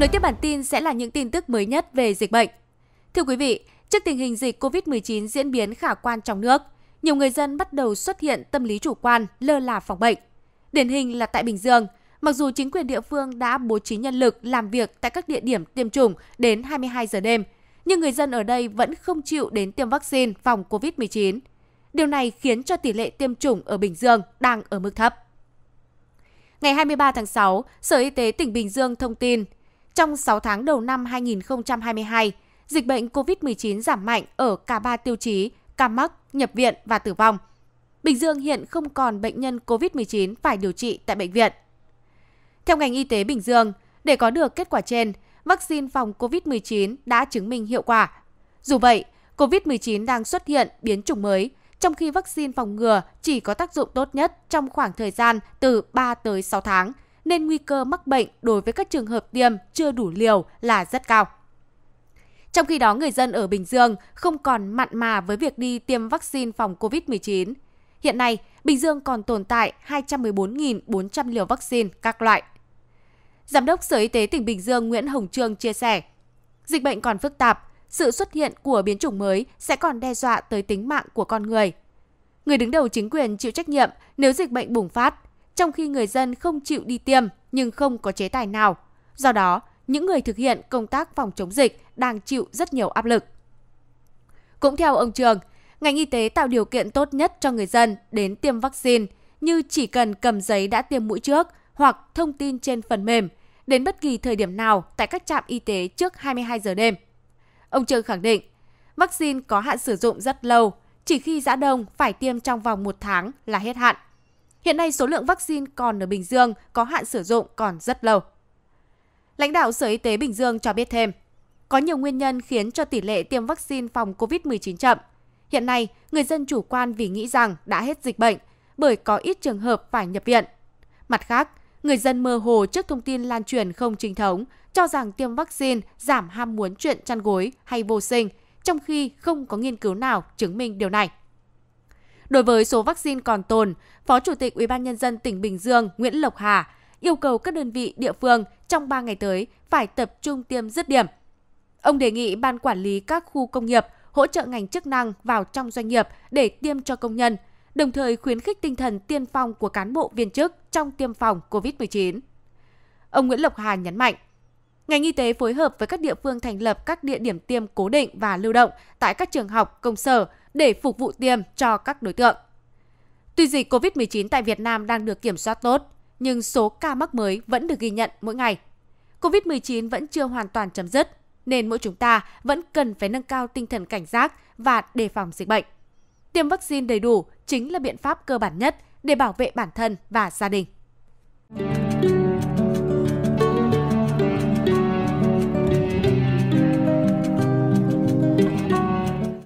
Nối tiếp bản tin sẽ là những tin tức mới nhất về dịch bệnh. Thưa quý vị, trước tình hình dịch COVID-19 diễn biến khả quan trong nước, nhiều người dân bắt đầu xuất hiện tâm lý chủ quan, lơ là phòng bệnh. Điển hình là tại Bình Dương, mặc dù chính quyền địa phương đã bố trí nhân lực làm việc tại các địa điểm tiêm chủng đến 22 giờ đêm, nhưng người dân ở đây vẫn không chịu đến tiêm vaccine phòng COVID-19. Điều này khiến cho tỷ lệ tiêm chủng ở Bình Dương đang ở mức thấp. Ngày 23 tháng 6, Sở Y tế tỉnh Bình Dương thông tin trong 6 tháng đầu năm 2022, dịch bệnh COVID-19 giảm mạnh ở cả ba tiêu chí ca mắc, nhập viện và tử vong. Bình Dương hiện không còn bệnh nhân COVID-19 phải điều trị tại bệnh viện. Theo ngành y tế Bình Dương, để có được kết quả trên, vaccine phòng COVID-19 đã chứng minh hiệu quả. Dù vậy, COVID-19 đang xuất hiện biến chủng mới, trong khi vaccine phòng ngừa chỉ có tác dụng tốt nhất trong khoảng thời gian từ 3 tới 6 tháng – nên nguy cơ mắc bệnh đối với các trường hợp tiêm chưa đủ liều là rất cao. Trong khi đó, người dân ở Bình Dương không còn mặn mà với việc đi tiêm vaccine phòng COVID-19. Hiện nay, Bình Dương còn tồn tại 214.400 liều vaccine các loại. Giám đốc Sở Y tế tỉnh Bình Dương Nguyễn Hồng Trương chia sẻ, dịch bệnh còn phức tạp, sự xuất hiện của biến chủng mới sẽ còn đe dọa tới tính mạng của con người. Người đứng đầu chính quyền chịu trách nhiệm nếu dịch bệnh bùng phát, trong khi người dân không chịu đi tiêm nhưng không có chế tài nào. Do đó, những người thực hiện công tác phòng chống dịch đang chịu rất nhiều áp lực. Cũng theo ông Trường, ngành y tế tạo điều kiện tốt nhất cho người dân đến tiêm vaccine như chỉ cần cầm giấy đã tiêm mũi trước hoặc thông tin trên phần mềm đến bất kỳ thời điểm nào tại các trạm y tế trước 22 giờ đêm. Ông Trường khẳng định, vaccine có hạn sử dụng rất lâu, chỉ khi giã đông phải tiêm trong vòng một tháng là hết hạn. Hiện nay số lượng vaccine còn ở Bình Dương có hạn sử dụng còn rất lâu. Lãnh đạo Sở Y tế Bình Dương cho biết thêm, có nhiều nguyên nhân khiến cho tỷ lệ tiêm vaccine phòng COVID-19 chậm. Hiện nay, người dân chủ quan vì nghĩ rằng đã hết dịch bệnh, bởi có ít trường hợp phải nhập viện. Mặt khác, người dân mơ hồ trước thông tin lan truyền không chính thống, cho rằng tiêm vaccine giảm ham muốn chuyện chăn gối hay vô sinh, trong khi không có nghiên cứu nào chứng minh điều này. Đối với số vaccine còn tồn, Phó Chủ tịch UBND tỉnh Bình Dương Nguyễn Lộc Hà yêu cầu các đơn vị địa phương trong 3 ngày tới phải tập trung tiêm dứt điểm. Ông đề nghị ban quản lý các khu công nghiệp hỗ trợ ngành chức năng vào trong doanh nghiệp để tiêm cho công nhân, đồng thời khuyến khích tinh thần tiên phong của cán bộ viên chức trong tiêm phòng COVID-19. Ông Nguyễn Lộc Hà nhấn mạnh, ngành y tế phối hợp với các địa phương thành lập các địa điểm tiêm cố định và lưu động tại các trường học, công sở để phục vụ tiêm cho các đối tượng. Tuy dịch COVID-19 tại Việt Nam đang được kiểm soát tốt, nhưng số ca mắc mới vẫn được ghi nhận mỗi ngày. COVID-19 vẫn chưa hoàn toàn chấm dứt, nên mỗi chúng ta vẫn cần phải nâng cao tinh thần cảnh giác và đề phòng dịch bệnh. Tiêm vaccine đầy đủ chính là biện pháp cơ bản nhất để bảo vệ bản thân và gia đình.